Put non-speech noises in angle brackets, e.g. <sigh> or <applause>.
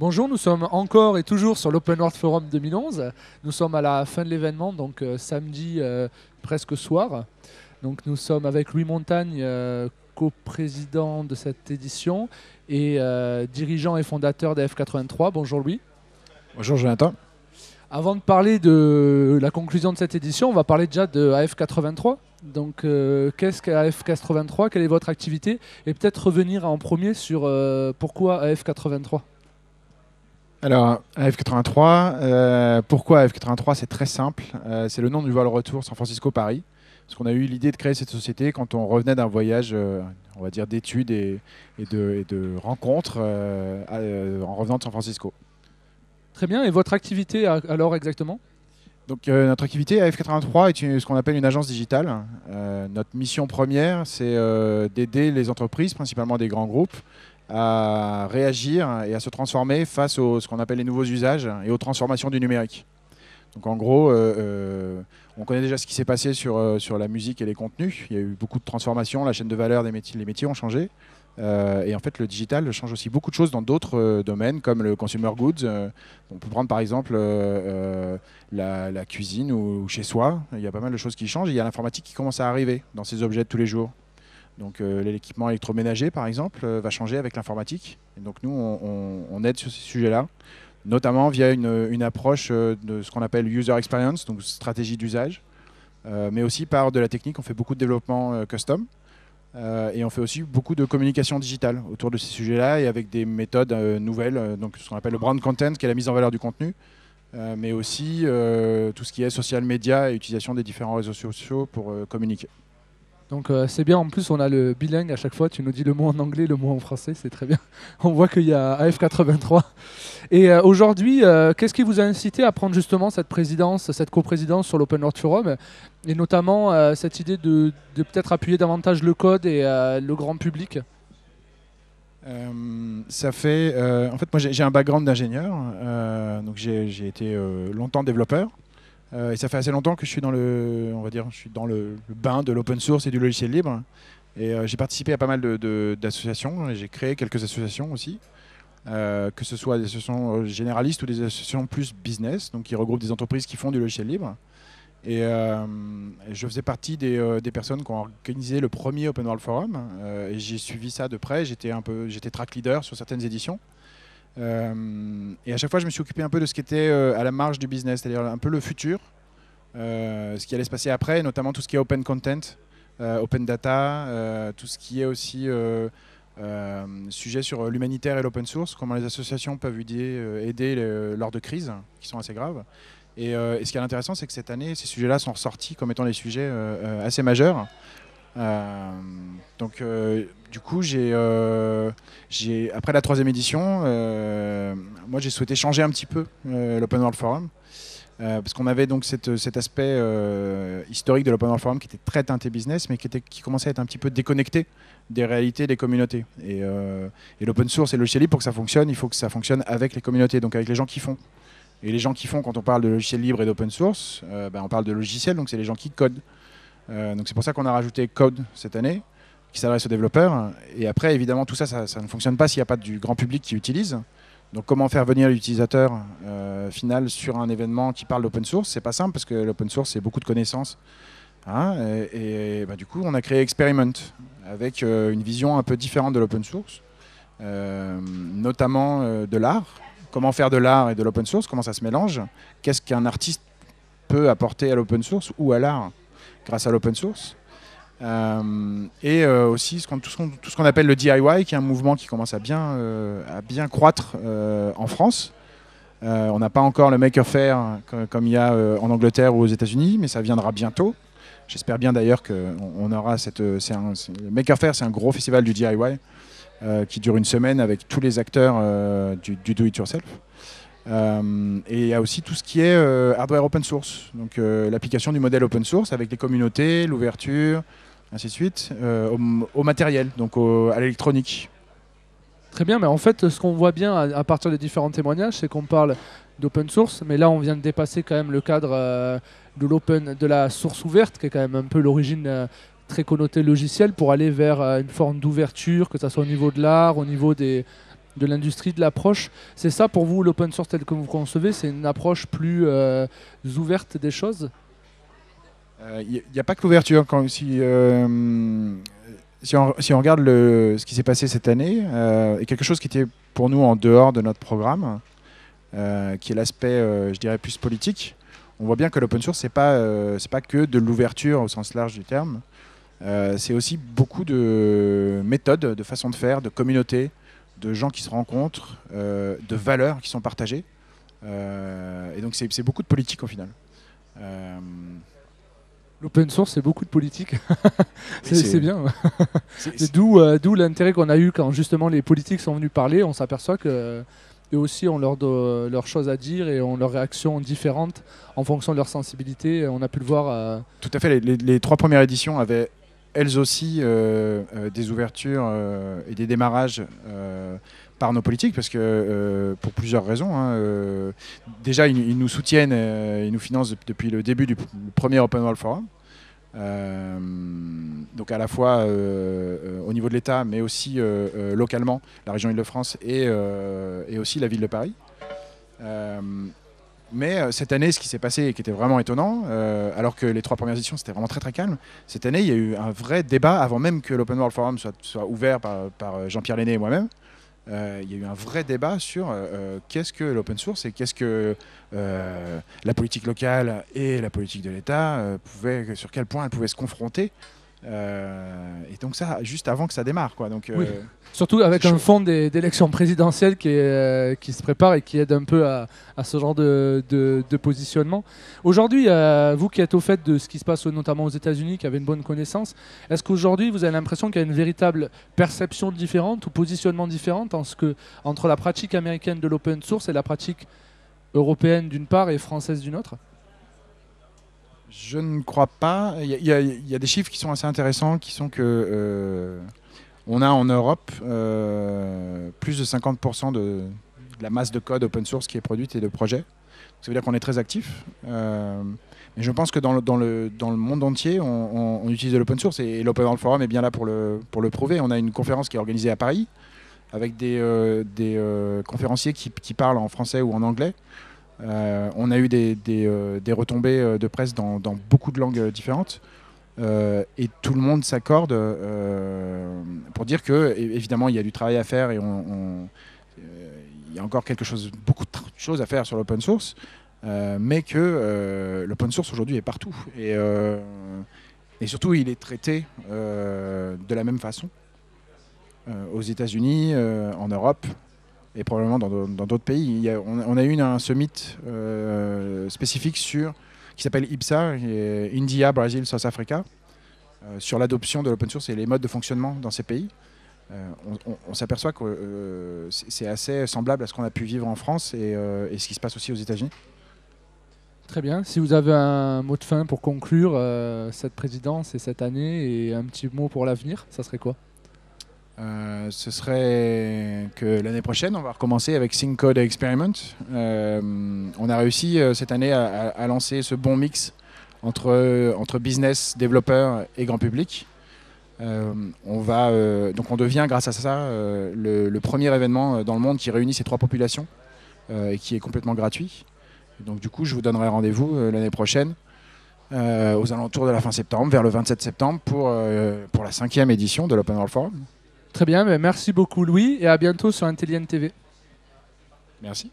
Bonjour, nous sommes encore et toujours sur l'Open World Forum 2011. Nous sommes à la fin de l'événement, donc euh, samedi euh, presque soir. Donc nous sommes avec Louis Montagne, euh, coprésident de cette édition et dirigeant et fondateur d'AF83. Bonjour Louis. Bonjour Jonathan. Avant de parler de la conclusion de cette édition, on va parler déjà de AF83. Donc, qu'est-ce qu'AF83 Quelle est votre activité Et peut-être revenir en premier sur pourquoi AF83 alors, AF83, euh, pourquoi AF83 C'est très simple. Euh, c'est le nom du vol retour San Francisco-Paris. Parce qu'on a eu l'idée de créer cette société quand on revenait d'un voyage, euh, on va dire, d'études et, de, rencontres en revenant de San Francisco. Très bien. Et votre activité, alors, exactement donc notre activité af 83 est ce qu'on appelle une agence digitale. notre mission première, c'est d'aider les entreprises, principalement des grands groupes, à réagir et à se transformer face à ce qu'on appelle les nouveaux usages et aux transformations du numérique. Donc en gros, euh, euh, on connaît déjà ce qui s'est passé sur, euh, sur la musique et les contenus. Il y a eu beaucoup de transformations, la chaîne de valeur des métiers, les métiers ont changé. et en fait, le digital change aussi beaucoup de choses dans d'autres domaines, comme le consumer goods. on peut prendre par exemple la, cuisine ou, ou chez soi. Il y a pas mal de choses qui changent. Il y a l'informatique qui commence à arriver dans ces objets de tous les jours. Donc euh, l'équipement électroménager, par exemple, euh, va changer avec l'informatique. donc nous, on, aide sur ces sujets-là, notamment via une, approche euh, de ce qu'on appelle user experience, donc stratégie d'usage, mais aussi par de la technique. On fait beaucoup de développement custom et on fait aussi beaucoup de communication digitale autour de ces sujets-là et avec des méthodes nouvelles, donc ce qu'on appelle le brand content, qui est la mise en valeur du contenu, mais aussi tout ce qui est social media et utilisation des différents réseaux sociaux pour communiquer. Donc euh, c'est bien, en plus on a le bilingue à chaque fois, tu nous dis le mot en anglais, le mot en français, c'est très bien. <laughs> On voit qu'il y a AF83. Et euh, aujourd'hui, euh, qu'est-ce qui vous a incité à prendre justement cette présidence, cette coprésidence sur l'Open World Forum Et notamment cette idée de, de peut-être appuyer davantage le code et le grand public ça fait. en fait, moi j'ai un background d'ingénieur, donc j'ai été longtemps développeur. Euh, ça fait assez longtemps que je suis dans le, on va dire, je suis dans le, bain de l'open source et du logiciel libre. Et euh, j'ai participé à pas mal d'associations. j'ai créé quelques associations aussi. Euh, que ce soit des associations généralistes ou des associations plus business, donc qui regroupent des entreprises qui font du logiciel libre. Et je faisais partie des, des, personnes qui ont organisé le premier Open World Forum. et j'ai suivi ça de près. J'étais un peu, j'étais track leader sur certaines éditions. Euh, et à chaque fois, je me suis occupé un peu de ce qui était euh, à la marge du business, c'est-à-dire un peu le futur, euh, ce qui allait se passer après, notamment tout ce qui est open content, open data, tout ce qui est aussi sujet sur l'humanitaire et l'open source, comment les associations peuvent aider, aider lors de crises qui sont assez graves. Et, ce qui est intéressant, c'est que cette année, ces sujets-là sont ressortis comme étant des sujets assez majeurs. Euh, donc, euh, du coup, euh, j'ai, après la troisième édition, moi j'ai souhaité changer un petit peu l'Open World Forum. parce qu'on avait donc cet aspect historique de l'Open World Forum qui était très teinté business, mais qui, était, qui commençait à être un petit peu déconnecté des réalités des communautés. Et, l'open source et le logiciel libre, pour que ça fonctionne, il faut que ça fonctionne avec les communautés, donc avec les gens qui font. Et les gens qui font, quand on parle de logiciel libre et d'open source, ben, on parle de logiciel, donc c'est les gens qui codent. Euh, donc c'est pour ça qu'on a rajouté Code cette année, qui s'adresse aux développeurs. Et après, évidemment, tout ça, ça, ne fonctionne pas s'il n'y a pas du grand public qui utilise. Donc comment faire venir l'utilisateur euh, final sur un événement qui parle d'open source C'est pas simple parce que l'open source c'est beaucoup de connaissances. Hein, et, bah, du coup on a créé Experiment avec euh, une vision un peu différente de l'open source, notamment de l'art. Comment faire de l'art et de l'open source Comment ça se mélange Qu'est-ce qu'un artiste peut apporter à l'open source ou à l'art grâce à l'open source. Euh, et euh, aussi tout ce qu'on appelle le DIY, qui est un mouvement qui commence à bien, euh, à bien croître en France. on n'a pas encore le Maker Faire comme, il y a en Angleterre ou aux États-Unis, mais ça viendra bientôt. J'espère bien d'ailleurs qu'on aura cette. Maker Faire, c'est un gros festival du DIY qui dure une semaine avec tous les acteurs du, du do-it-yourself. Euh, et il y a aussi tout ce qui est euh, hardware open source, donc euh, l'application du modèle open source avec les communautés, l'ouverture, ainsi de suite, au, matériel, donc à l'électronique. Très bien, mais en fait, ce qu'on voit bien à, partir des différents témoignages, c'est qu'on parle d'open source, mais là, on vient de dépasser quand même le cadre de l'open, de la source ouverte, qui est quand même un peu l'origine très connotée logicielle, pour aller vers une forme d'ouverture, que ce soit au niveau de l'art, au niveau des, de l'industrie de l'approche. C'est ça pour vous l'open source tel que vous concevez C'est une approche plus euh, ouverte des choses Il n'y euh, a pas que l'ouverture. si, euh, si on, regarde le, ce qui s'est passé cette année, et quelque chose qui était pour nous en dehors de notre programme, qui est l'aspect, je dirais, plus politique, on voit bien que l'open source, ce n'est pas, pas que de l'ouverture au sens large du terme, c'est aussi beaucoup de méthodes, de façons de faire, de communautés, de gens qui se rencontrent, euh, de valeurs qui sont partagées. Euh, et donc c'est beaucoup de politique au final. Euh, L'open source, c'est beaucoup de politique. <laughs> c'est bien. <laughs> D'où l'intérêt qu'on a eu quand justement les politiques sont venus parler. On s'aperçoit que eux aussi ont leur leurs choses à dire et ont leurs réactions différentes en fonction de leur sensibilité. On a pu le voir. Tout à fait. les, trois premières éditions avaient elles aussi euh, euh, des ouvertures euh, et des démarrages par nos politiques, parce que pour plusieurs raisons. Hein, déjà, ils, nous soutiennent, et nous financent depuis le début du premier Open World Forum. donc à la fois au niveau de l'État, mais aussi localement, la région Île-de-France et, et, aussi la ville de Paris. Mais euh, cette année, ce qui s'est passé et qui était vraiment étonnant, euh, alors que les trois premières éditions c'était vraiment très très calme, cette année il y a eu un vrai débat avant même que l'Open World Forum soit, soit ouvert par, euh, Jean-Pierre Lenné et moi-même. il y a eu un vrai débat sur qu'est-ce que l'open source et qu'est-ce que la politique locale et la politique de l'État pouvaient, sur quel point elles pouvaient se confronter euh, et donc ça, juste avant que ça démarre. Quoi. Donc, euh, Surtout avec un fond d'élection présidentielles euh, qui, se prépare et qui aide un peu à, ce genre de, positionnement. Aujourd'hui, vous qui êtes au fait de ce qui se passe notamment aux États-Unis, qui avez une bonne connaissance, est-ce qu'aujourd'hui vous avez l'impression qu'il y a une véritable perception différente ou positionnement différent entre la pratique américaine de l'open source et la pratique européenne d'une part et française d'une autre je ne crois pas. Il y, a des chiffres qui sont assez intéressants, qui sont que euh, on a en Europe euh, plus de 50% de, la masse de code open source qui est produite et de projets. Ça veut dire qu'on est très actif. Euh, mais je pense que dans le, monde entier, on, utilise de l'open source et, l'Open World Forum est bien là pour le, prouver. On a une conférence qui est organisée à Paris avec des, conférenciers qui, parlent en français ou en anglais. Euh, on a eu des, euh, retombées euh, de presse dans, beaucoup de langues différentes. et tout le monde s'accorde pour dire que évidemment il y a du travail à faire et il y a encore quelque chose, beaucoup de choses à faire sur l'open source, mais que l'open source aujourd'hui est partout et, et, surtout il est traité de la même façon aux États-Unis, en Europe, et probablement dans d'autres pays. on, a eu un summit euh, spécifique sur, qui s'appelle IPSA, India, Brazil, South Africa, euh, sur l'adoption de l'open source et les modes de fonctionnement dans ces pays. Euh, on, s'aperçoit que c'est assez semblable à ce qu'on a pu vivre en France et, et ce qui se passe aussi aux États-Unis. Très bien. Si vous avez un mot de fin pour conclure cette présidence et cette année et un petit mot pour l'avenir, ça serait quoi euh, ce serait que l'année prochaine, on va recommencer avec SYNCODE Code Experiment. Euh, on a réussi euh, cette année à, lancer ce bon mix entre, entre business, développeurs et grand public. on va, donc on devient grâce à ça le, premier événement dans le monde qui réunit ces trois populations et qui est complètement gratuit. Donc du coup, je vous donnerai rendez-vous l'année prochaine aux alentours de la fin septembre, vers le 27 septembre, pour, pour la cinquième édition de l'Open World Forum. Très bien, ben, merci beaucoup Louis et à bientôt sur Intelligent TV. Merci.